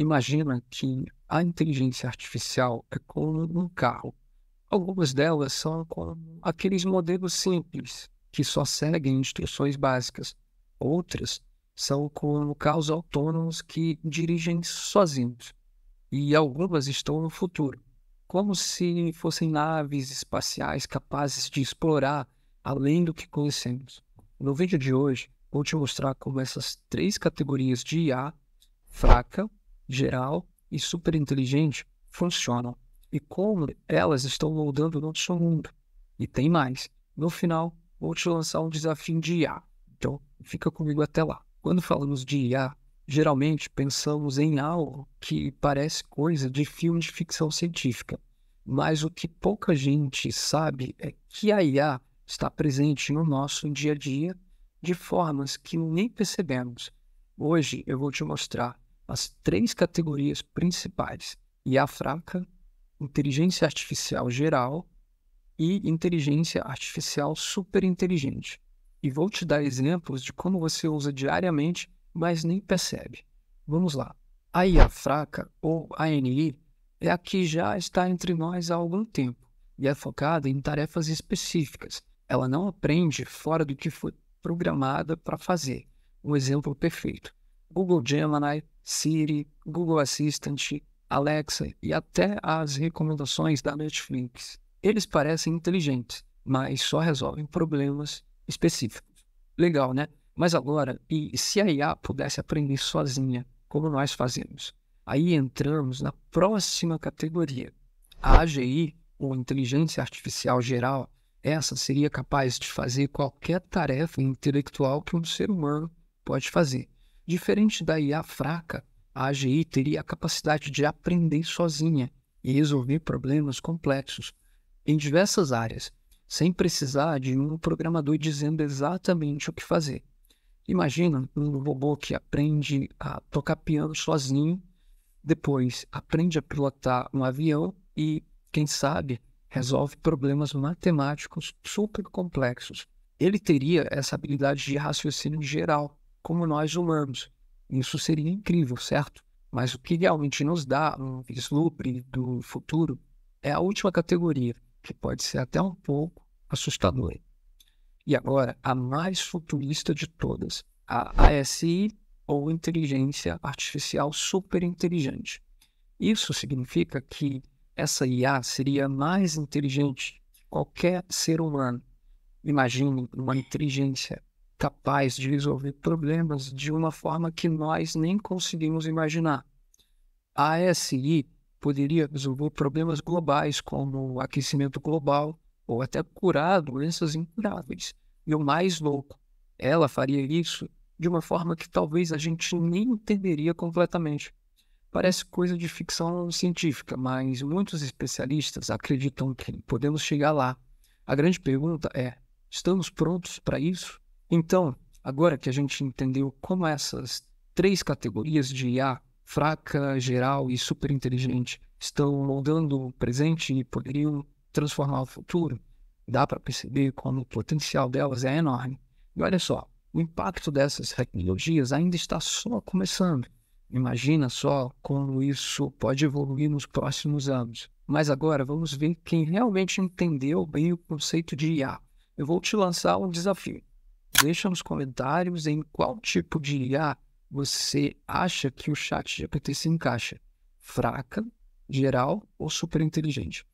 Imagina que a inteligência artificial é como um carro. Algumas delas são como aqueles modelos simples que só seguem instruções básicas. Outras são como carros autônomos que dirigem sozinhos. E algumas estão no futuro, como se fossem naves espaciais capazes de explorar além do que conhecemos. No vídeo de hoje, vou te mostrar como essas três categorias de IA fraca, geral e super inteligente funcionam e como elas estão moldando nosso mundo. E tem mais. No final, vou te lançar um desafio de IA. Então, fica comigo até lá. Quando falamos de IA, geralmente pensamos em algo que parece coisa de filme de ficção científica. Mas o que pouca gente sabe é que a IA está presente no nosso dia a dia de formas que nem percebemos. Hoje eu vou te mostrar as três categorias principais IA fraca, inteligência artificial geral e inteligência artificial superinteligente. E vou te dar exemplos de como você usa diariamente, mas nem percebe. Vamos lá. A IA fraca, ou ANI, é a que já está entre nós há algum tempo e é focada em tarefas específicas. Ela não aprende fora do que foi programada para fazer. Um exemplo perfeito Google Gemini, Siri, Google Assistant, Alexa e até as recomendações da Netflix. Eles parecem inteligentes, mas só resolvem problemas específicos. Legal, né? Mas agora, e se a IA pudesse aprender sozinha, como nós fazemos? Aí entramos na próxima categoria. A AGI, ou Inteligência Artificial Geral, essa seria capaz de fazer qualquer tarefa intelectual que um ser humano pode fazer Diferente da IA fraca, a AGI teria a capacidade de aprender sozinha e resolver problemas complexos em diversas áreas, sem precisar de um programador dizendo exatamente o que fazer. Imagina um robô que aprende a tocar piano sozinho, depois aprende a pilotar um avião e, quem sabe, resolve problemas matemáticos super complexos. Ele teria essa habilidade de raciocínio geral, como nós humanos. Isso seria incrível, certo? Mas o que realmente nos dá um vislumbre do futuro é a última categoria, que pode ser até um pouco assustadora. E agora, a mais futurista de todas, a ASI, ou Inteligência Artificial Superinteligente. Isso significa que essa IA seria mais inteligente que qualquer ser humano. Imagine uma inteligência capaz de resolver problemas de uma forma que nós nem conseguimos imaginar. A ASI poderia resolver problemas globais, como o aquecimento global, ou até curar doenças incuráveis. E o mais louco, ela faria isso de uma forma que talvez a gente nem entenderia completamente. Parece coisa de ficção científica, mas muitos especialistas acreditam que podemos chegar lá. A grande pergunta é: estamos prontos para isso? Então, agora que a gente entendeu como essas três categorias de IA, fraca, geral e super inteligente estão moldando o presente e poderiam transformar o futuro, dá para perceber como o potencial delas é enorme. E olha só, o impacto dessas tecnologias ainda está só começando. Imagina só como isso pode evoluir nos próximos anos. Mas agora vamos ver quem realmente entendeu bem o conceito de IA. Eu vou te lançar um desafio deixa nos comentários em qual tipo de IA você acha que o chat GPT se encaixa. Fraca, geral ou super inteligente?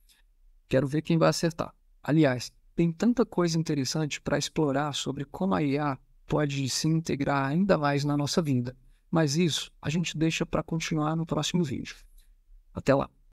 Quero ver quem vai acertar. Aliás, tem tanta coisa interessante para explorar sobre como a IA pode se integrar ainda mais na nossa vida. Mas isso a gente deixa para continuar no próximo vídeo. Até lá!